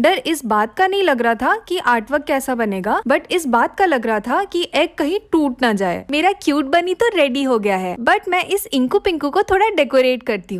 डर इस बात का नहीं लग रहा था कि आर्टवर्क कैसा बनेगा बट इस बात का लग रहा था कि एग कहीं टूट ना जाए मेरा क्यूट बनी तो रेडी हो गया है बट मैं इस इंकू पिंकू को थोड़ा डेकोरेट करती हूँ